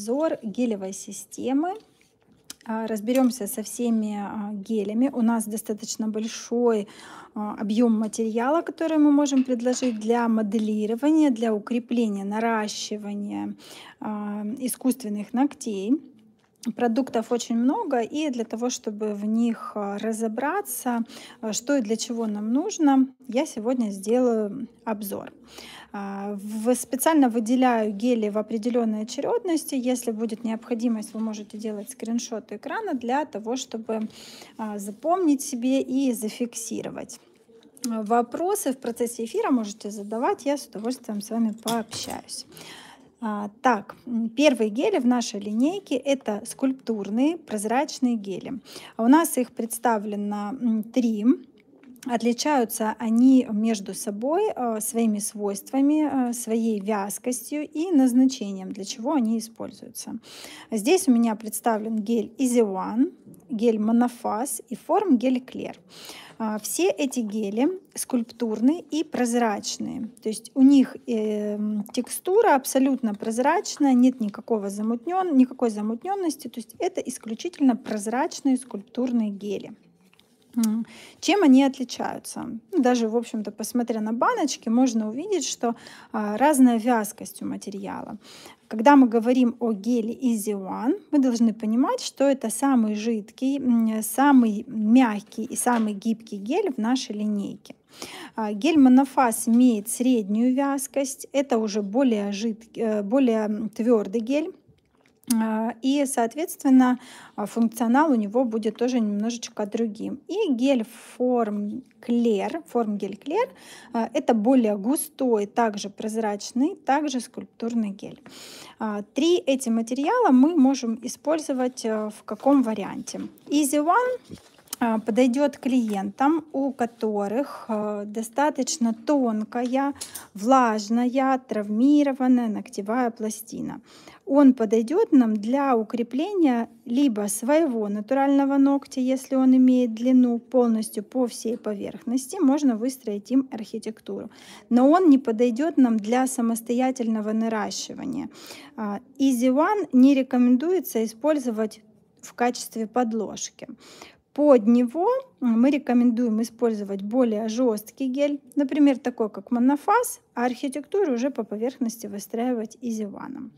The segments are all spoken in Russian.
обзор гелевой системы. А, разберемся со всеми а, гелями. У нас достаточно большой а, объем материала, который мы можем предложить для моделирования, для укрепления, наращивания искусственных ногтей. Продуктов очень много, и для того, чтобы в них а, разобраться, а, что и для чего нам нужно, я сегодня сделаю обзор. А, специально выделяю гели в определенной очередности. Если будет необходимость, вы можете делать скриншоты экрана для того, чтобы запомнить себе и зафиксировать. Вопросы в процессе эфира можете задавать, я с удовольствием с вами пообщаюсь. А, так, первые гели в нашей линейке это скульптурные прозрачные гели. А у нас их представлено три. Отличаются они между собой а, своими свойствами, своей вязкостью и назначением, для чего они используются. Здесь у меня представлен гель Easy One, гель Monofas и форм гель Clear. А, все эти гели скульптурные и прозрачные. То есть у них э, текстура абсолютно прозрачная, нет никакого замутнен, никакой замутненности. То есть это исключительно прозрачные скульптурные гели. Чем они отличаются? Ну, даже, в общем-то, посмотря на баночки, можно увидеть, что а, разная вязкость у материала. Когда мы говорим о геле Easy One, мы должны понимать, что это самый жидкий, самый мягкий и самый гибкий гель в нашей линейке. А, гель монофаз имеет среднюю вязкость, это уже более, жидкий, э, более твердый гель, а, и, соответственно, а, функционал у него будет тоже немножечко другим. И гель форм клер, форм гель клер, а, это более густой, также прозрачный, также скульптурный гель. Три эти материала мы можем использовать в каком варианте. Easy One подойдет клиентам, у которых достаточно тонкая, влажная, травмированная ногтевая пластина он подойдет нам для укрепления либо своего натурального ногтя, если он имеет длину полностью по всей поверхности, можно выстроить им архитектуру. Но он не подойдет нам для самостоятельного наращивания. А, Easy One не рекомендуется использовать в качестве подложки. Под него мы рекомендуем использовать более жесткий гель, например, такой как монофаз, а архитектуру уже по поверхности выстраивать изиваном.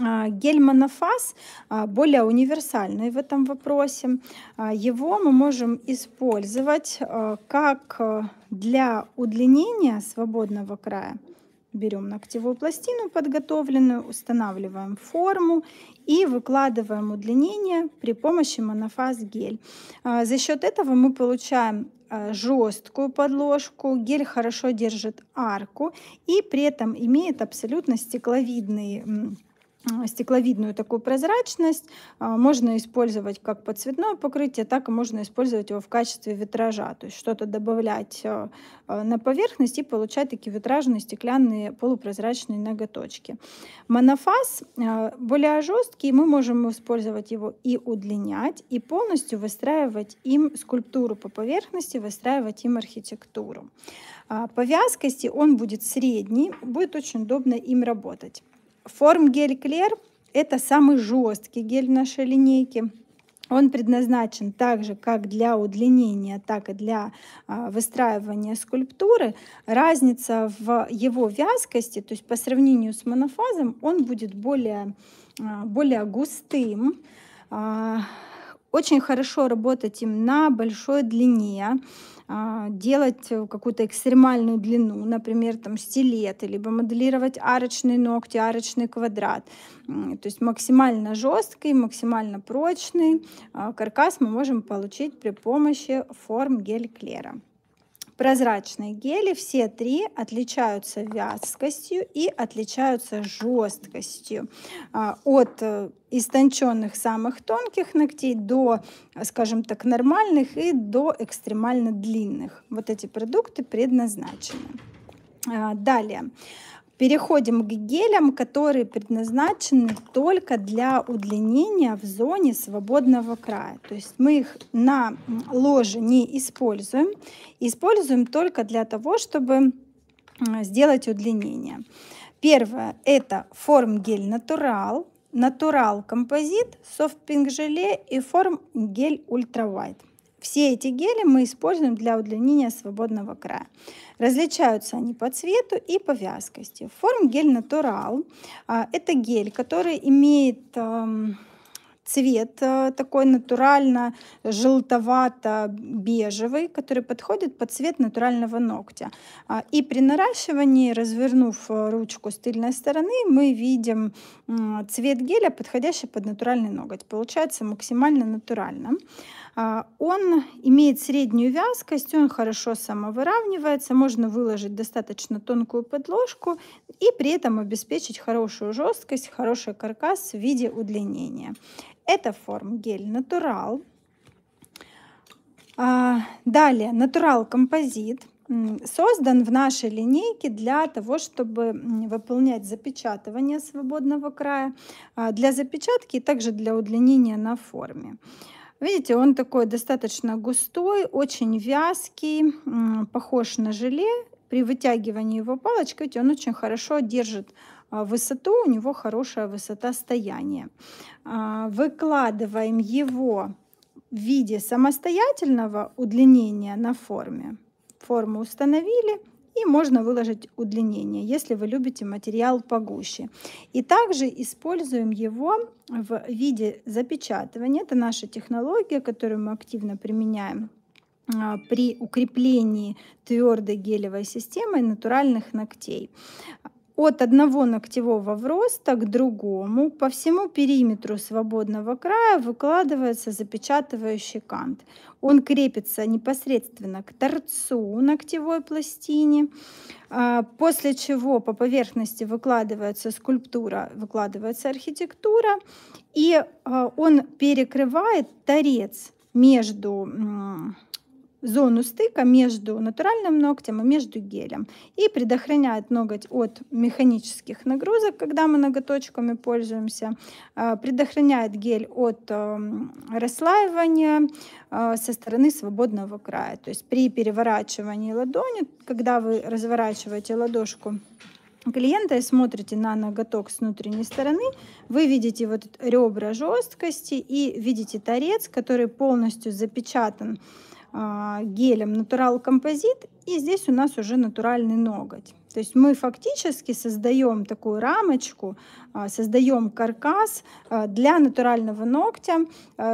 А, Гель-монофаз а, более универсальный в этом вопросе. А, его мы можем использовать как для удлинения свободного края. Берем ногтевую пластину подготовленную, устанавливаем форму и выкладываем удлинение при помощи монофаз гель. За счет этого мы получаем жесткую подложку, гель хорошо держит арку и при этом имеет абсолютно стекловидный Э, стекловидную такую прозрачность. Э, можно использовать как подцветное покрытие, так и можно использовать его в качестве витража. То есть что-то добавлять э, на поверхность и получать такие витражные стеклянные полупрозрачные ноготочки. Монофаз более жесткий, мы можем использовать его и удлинять, и полностью выстраивать им скульптуру по поверхности, выстраивать им архитектуру. По вязкости он будет средний, будет очень удобно им работать. Форм гель Клер – это самый жесткий гель в нашей линейке. Он предназначен также как для удлинения, так и для а, выстраивания скульптуры. Разница в его вязкости, то есть по сравнению с монофазом, он будет более, а, более густым. А, очень хорошо работать им на большой длине, а, делать э, какую-то экстремальную длину, например, там стилеты, либо моделировать арочные ногти, арочный квадрат. То есть максимально жесткий, максимально прочный а, каркас мы можем получить при помощи форм гель-клера. Прозрачные гели все три отличаются вязкостью и отличаются жесткостью. А, от э, истонченных самых тонких ногтей до, скажем так, нормальных и до экстремально длинных. Вот эти продукты предназначены. А, далее. Переходим к гелям, которые предназначены только для удлинения в зоне свободного края. То есть мы их на ложе не используем, используем только для того, чтобы сделать удлинение. Первое – это форм-гель натурал, натурал композит, софт-пинг желе и форм-гель ультравайт. Все эти гели мы используем для удлинения свободного края. Различаются они по цвету и по вязкости. Форм гель натурал. А, это гель, который имеет эм, цвет э, такой натурально желтовато-бежевый, который подходит под цвет натурального ногтя. А, и при наращивании, развернув э, ручку с тыльной стороны, мы видим а, цвет геля, подходящий под натуральный ноготь. Получается максимально натурально. А, он имеет среднюю вязкость, он хорошо самовыравнивается, можно выложить достаточно тонкую подложку и при этом обеспечить хорошую жесткость, хороший каркас в виде удлинения. Это форм гель натурал. А, далее натурал композит создан в нашей линейке для того, чтобы выполнять запечатывание свободного края а, для запечатки и также для удлинения на форме. Видите, он такой достаточно густой, очень вязкий, похож на желе. При вытягивании его палочкой он очень хорошо держит а, высоту, у него хорошая высота стояния. А, выкладываем его в виде самостоятельного удлинения на форме форму установили, и можно выложить удлинение, если вы любите материал погуще. И также используем его в виде запечатывания. Это наша технология, которую мы активно применяем а, при укреплении твердой гелевой системы натуральных ногтей от одного ногтевого вроста к другому по всему периметру свободного края выкладывается запечатывающий кант. Он крепится непосредственно к торцу ногтевой пластине, а, после чего по поверхности выкладывается скульптура, выкладывается архитектура, и а, он перекрывает торец между зону стыка между натуральным ногтем и между гелем и предохраняет ноготь от механических нагрузок, когда мы ноготочками пользуемся, э, предохраняет гель от э, расслаивания э, со стороны свободного края. То есть при переворачивании ладони, когда вы разворачиваете ладошку клиента и смотрите на ноготок с внутренней стороны, вы видите вот ребра жесткости и видите торец, который полностью запечатан а, гелем Natural Composite, и здесь у нас уже натуральный ноготь. То есть мы фактически создаем такую рамочку, а, создаем каркас а, для натурального ногтя,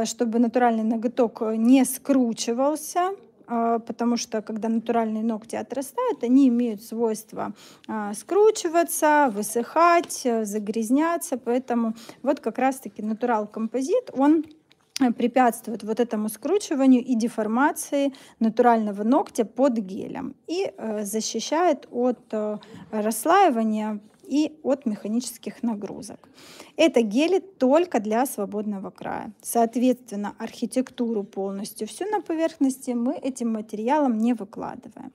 чтобы натуральный ноготок не скручивался, потому что когда натуральные ногти отрастают, они имеют свойство скручиваться, высыхать, загрязняться, поэтому вот как раз-таки натурал композит, он Э, препятствует вот этому скручиванию и деформации натурального ногтя под гелем и э, защищает от э, расслаивания и от механических нагрузок. Это гели только для свободного края. Соответственно, архитектуру полностью всю на поверхности мы этим материалом не выкладываем.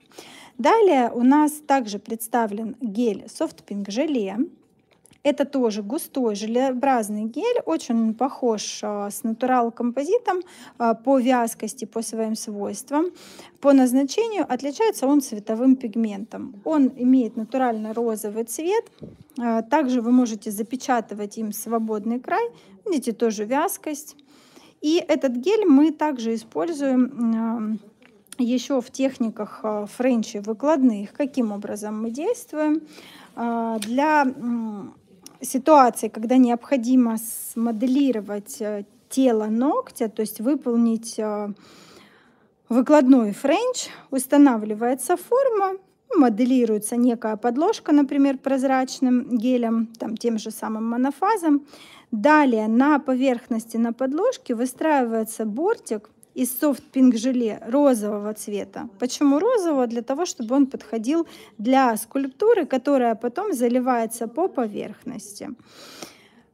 Далее у нас также представлен гель Soft Pink Желе это тоже густой желеобразный гель, очень похож а, с натурал-композитом а, по вязкости, по своим свойствам. По назначению отличается он цветовым пигментом. Он имеет натурально розовый цвет. А, также вы можете запечатывать им свободный край. Видите, тоже вязкость. И этот гель мы также используем еще в техниках френчи выкладных. Каким образом мы действуем? Для ситуации, когда необходимо смоделировать э, тело ногтя, то есть выполнить э, выкладной френч, устанавливается форма, ну, моделируется некая подложка, например, прозрачным гелем, там, тем же самым монофазом. Далее на поверхности на подложке выстраивается бортик, из софт-пинг-желе розового цвета. Почему розового? Для того, чтобы он подходил для скульптуры, которая потом заливается по поверхности.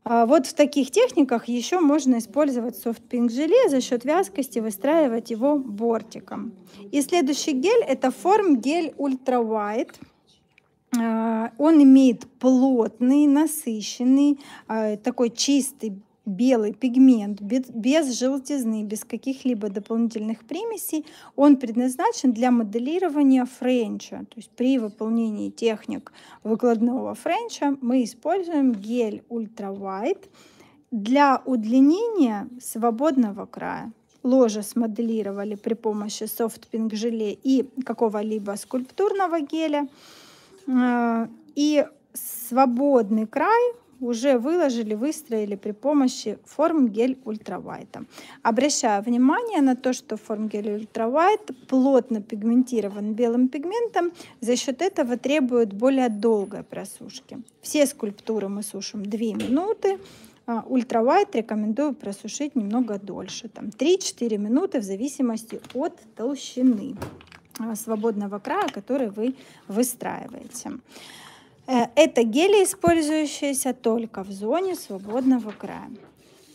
А вот в таких техниках еще можно использовать софт-пинг-желе за счет вязкости, выстраивать его бортиком. И следующий гель – это форм-гель Ultra White. А, он имеет плотный, насыщенный, а, такой чистый белый пигмент без желтизны, без каких-либо дополнительных примесей, он предназначен для моделирования френча. То есть при выполнении техник выкладного френча мы используем гель ультравайт для удлинения свободного края. Ложе смоделировали при помощи софтпинг-желе и какого-либо скульптурного геля. Э, и свободный край уже выложили, выстроили при помощи форм-гель ультравайта. Обращаю внимание на то, что форм-гель ультравайт плотно пигментирован белым пигментом, за счет этого требует более долгой просушки. Все скульптуры мы сушим 2 минуты, а ультравайт рекомендую просушить немного дольше, там 3-4 минуты в зависимости от толщины а, свободного края, который вы выстраиваете. Э, это гели, использующиеся только в зоне свободного края.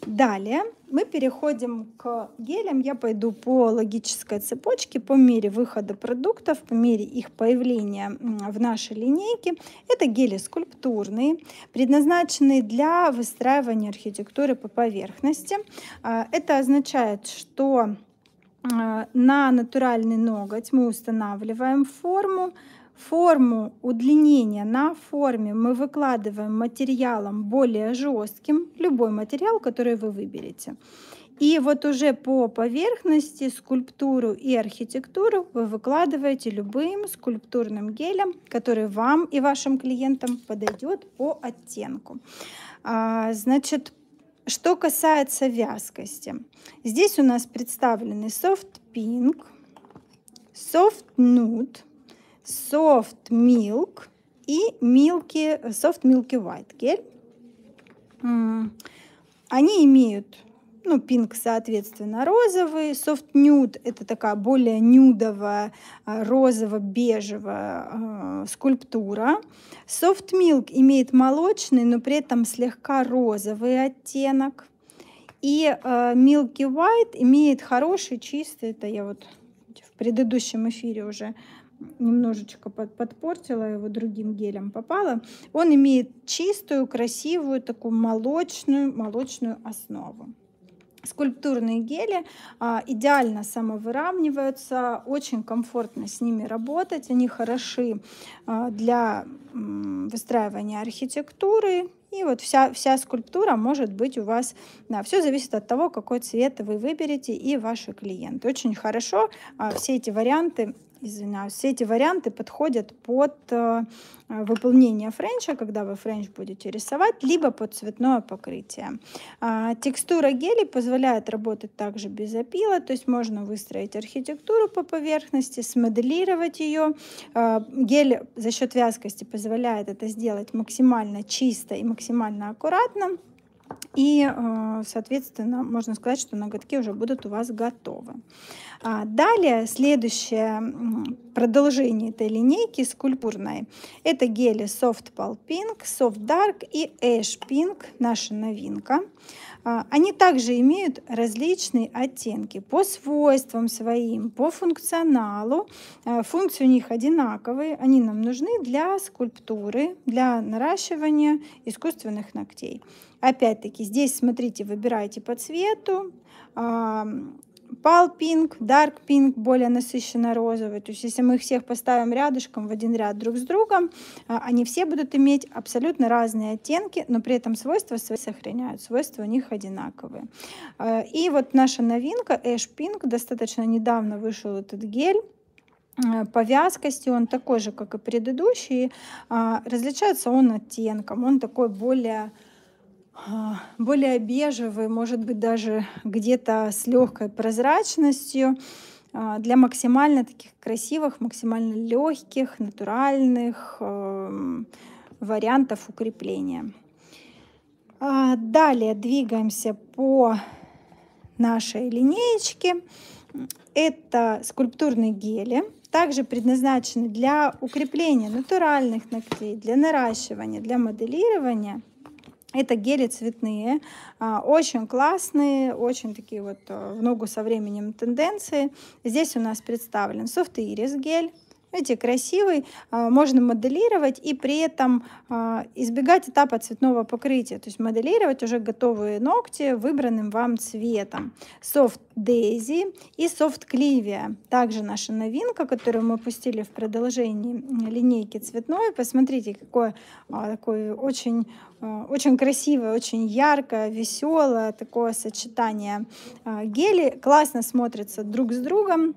Далее мы переходим к гелям. Я пойду по логической цепочке, по мере выхода продуктов, по мере их появления в нашей линейке. Это гели скульптурные, предназначенные для выстраивания архитектуры по поверхности. Э, это означает, что э, на натуральный ноготь мы устанавливаем форму, Форму удлинения на форме мы выкладываем материалом более жестким, любой материал, который вы выберете. И вот уже по поверхности скульптуру и архитектуру вы выкладываете любым скульптурным гелем, который вам и вашим клиентам подойдет по оттенку. А, значит, что касается вязкости, здесь у нас представлены Soft Pink, Soft Nude, Soft Milk и Milky, Soft Milky White гель. Они имеют, ну, пинг, соответственно, розовый, Soft Nude – это такая более нюдовая, э, розово-бежевая э, скульптура. Soft Milk имеет молочный, но при этом слегка розовый оттенок. И э, Milky White имеет хороший, чистый, это я вот в предыдущем эфире уже немножечко под, подпортила его другим гелем попала. Он имеет чистую, красивую, такую молочную, молочную основу. Скульптурные гели а, идеально самовыравниваются, очень комфортно с ними работать, они хороши а, для м, выстраивания архитектуры, и вот вся, вся скульптура может быть у вас, да, все зависит от того, какой цвет вы выберете и ваши клиенты. Очень хорошо а, все эти варианты извиняюсь, все эти варианты подходят под э, выполнение френча, когда вы френч будете рисовать, либо под цветное покрытие. А, текстура гели позволяет работать также без опила, то есть можно выстроить архитектуру по поверхности, смоделировать ее. А, гель за счет вязкости позволяет это сделать максимально чисто и максимально аккуратно. И, э, соответственно, можно сказать, что ноготки уже будут у вас готовы. А, далее, следующее продолжение этой линейки скульптурной. Это гели Soft Pulp Pink, Soft Dark и Ash Pink, наша новинка. А, они также имеют различные оттенки по свойствам своим, по функционалу. А, функции у них одинаковые, они нам нужны для скульптуры, для наращивания искусственных ногтей. Опять-таки, здесь смотрите, выбирайте по цвету, а, пал пинг, дарк пинг, более насыщенно розовый. То есть если мы их всех поставим рядышком в один ряд друг с другом, а, они все будут иметь абсолютно разные оттенки, но при этом свойства свои сохраняют, свойства у них одинаковые. А, и вот наша новинка Ash Pink, достаточно недавно вышел этот гель, а, по вязкости он такой же, как и предыдущий. Различается он оттенком. Он такой более а, более бежевый, может быть, даже где-то с легкой прозрачностью а, для максимально таких красивых, максимально легких, натуральных эм, вариантов укрепления. А, далее двигаемся по нашей линеечке. Это скульптурные гели, также предназначены для укрепления натуральных ногтей, для наращивания, для моделирования – это гели цветные, а, очень классные, очень такие вот э, в ногу со временем тенденции. Здесь у нас представлен софт-ирис гель, Видите, красивый, а, можно моделировать и при этом а, избегать этапа цветного покрытия, то есть моделировать уже готовые ногти выбранным вам цветом. Софт Daisy и Soft Кливия, также наша новинка, которую мы пустили в продолжении линейки цветной. Посмотрите, какое а, такое очень, очень красивое, очень яркое, веселое такое сочетание гели. Классно смотрится друг с другом.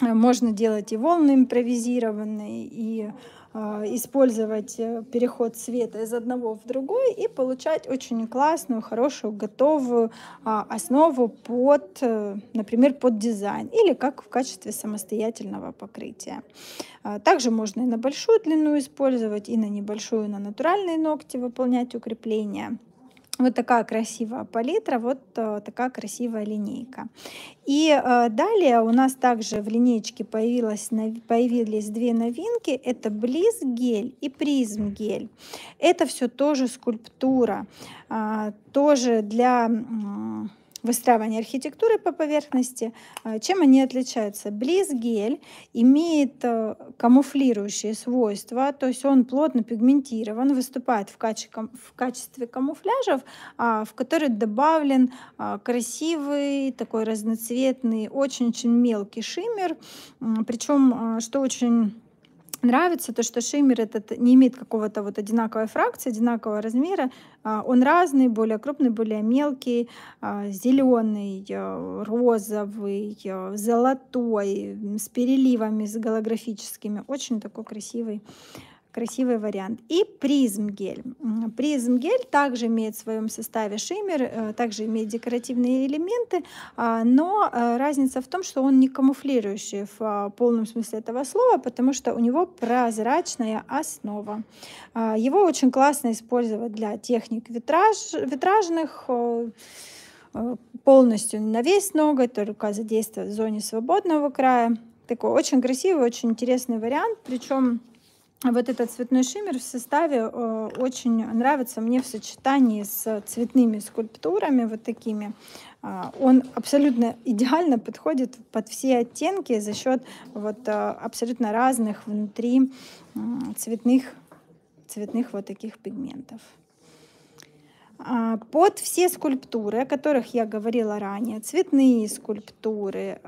Можно делать и волны импровизированные, и а, использовать э, переход света из одного в другой и получать очень классную, хорошую, готовую а, основу под, э, например, под дизайн или как в качестве самостоятельного покрытия. А, также можно и на большую длину использовать, и на небольшую, и на натуральные ногти выполнять укрепления. Вот такая красивая палитра, вот э, такая красивая линейка. И э, далее у нас также в линейке появились две новинки. Это Близ гель и Призм гель. Это все тоже скульптура. А, тоже для выстраивание архитектуры по поверхности. А, чем они отличаются? Близ-гель имеет э, камуфлирующие свойства, то есть он плотно пигментирован, выступает в, каче, в качестве камуфляжев, а, в который добавлен а, красивый, такой разноцветный, очень-очень мелкий шиммер. Причем, что очень нравится то, что шиммер этот не имеет какого-то вот одинаковой фракции, одинакового размера. А, он разный, более крупный, более мелкий, а, зеленый, а, розовый, золотой, с переливами, с голографическими. Очень такой красивый красивый вариант. И призм гель. Призм гель также имеет в своем составе шиммер, э, также имеет декоративные элементы, а, но э, разница в том, что он не камуфлирующий в а, полном смысле этого слова, потому что у него прозрачная основа. А, его очень классно использовать для техник витраж, витражных, э, полностью на весь ноготь, только задействовать в зоне свободного края. Такой очень красивый, очень интересный вариант, причем вот этот цветной шиммер в составе э, очень нравится мне в сочетании с цветными скульптурами вот такими. Э, он абсолютно идеально подходит под все оттенки за счет вот э, абсолютно разных внутри цветных, цветных вот таких пигментов. А, под все скульптуры, о которых я говорила ранее, цветные скульптуры,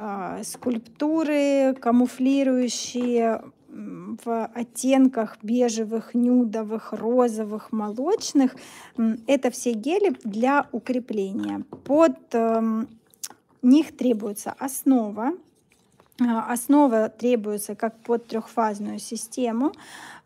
скульптуры, камуфлирующие в оттенках бежевых, нюдовых, розовых, молочных. Это все гели для укрепления. Под эм, них требуется основа, а, основа требуется как под трехфазную систему.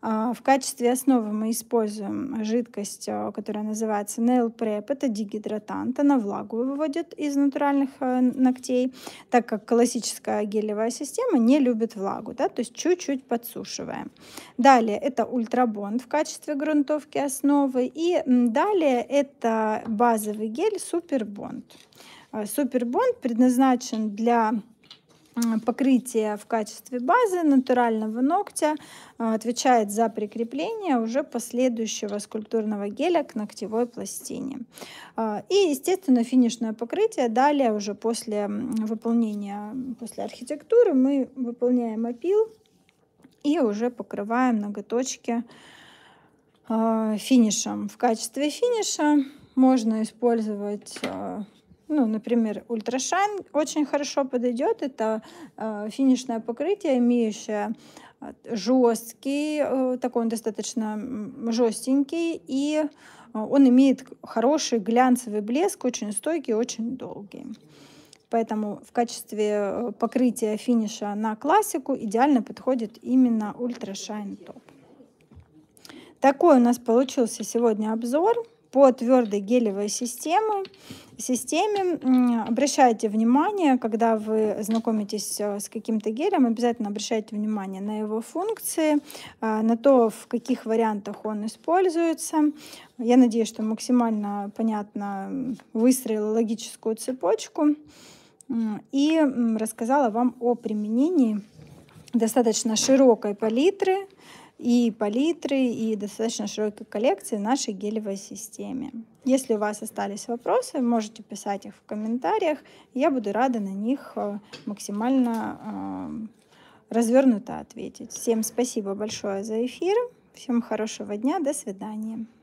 А, в качестве основы мы используем жидкость, а, которая называется Nail Prep. Это дегидратант. Она влагу выводит из натуральных э, ногтей, так как классическая гелевая система не любит влагу, да, то есть чуть-чуть подсушиваем. Далее это ультрабонд в качестве грунтовки основы. И далее это базовый гель Супербонд. Э, супербонд предназначен для покрытие в качестве базы натурального ногтя а, отвечает за прикрепление уже последующего скульптурного геля к ногтевой пластине. А, и, естественно, финишное покрытие. Далее уже после выполнения, после архитектуры мы выполняем опил и уже покрываем ноготочки а, финишем. В качестве финиша можно использовать ну, например, ультрашайн очень хорошо подойдет. Это э, финишное покрытие, имеющее а, жесткий, э, такой он достаточно жестенький, и а, он имеет хороший глянцевый блеск, очень стойкий, очень долгий. Поэтому в качестве э, покрытия финиша на классику идеально подходит именно ультрашайн топ. Такой у нас получился сегодня обзор по твердой гелевой системе, системе обращайте внимание, когда вы знакомитесь э, с каким-то гелем, обязательно обращайте внимание на его функции, э, на то, в каких вариантах он используется. Я надеюсь, что максимально понятно выстроила логическую цепочку и рассказала вам о применении достаточно широкой палитры и палитры, и достаточно широкой коллекции в нашей гелевой системе. Если у вас остались вопросы, можете писать их в комментариях. Я буду рада на них э, максимально э, развернуто ответить. Всем спасибо большое за эфир. Всем хорошего дня. До свидания.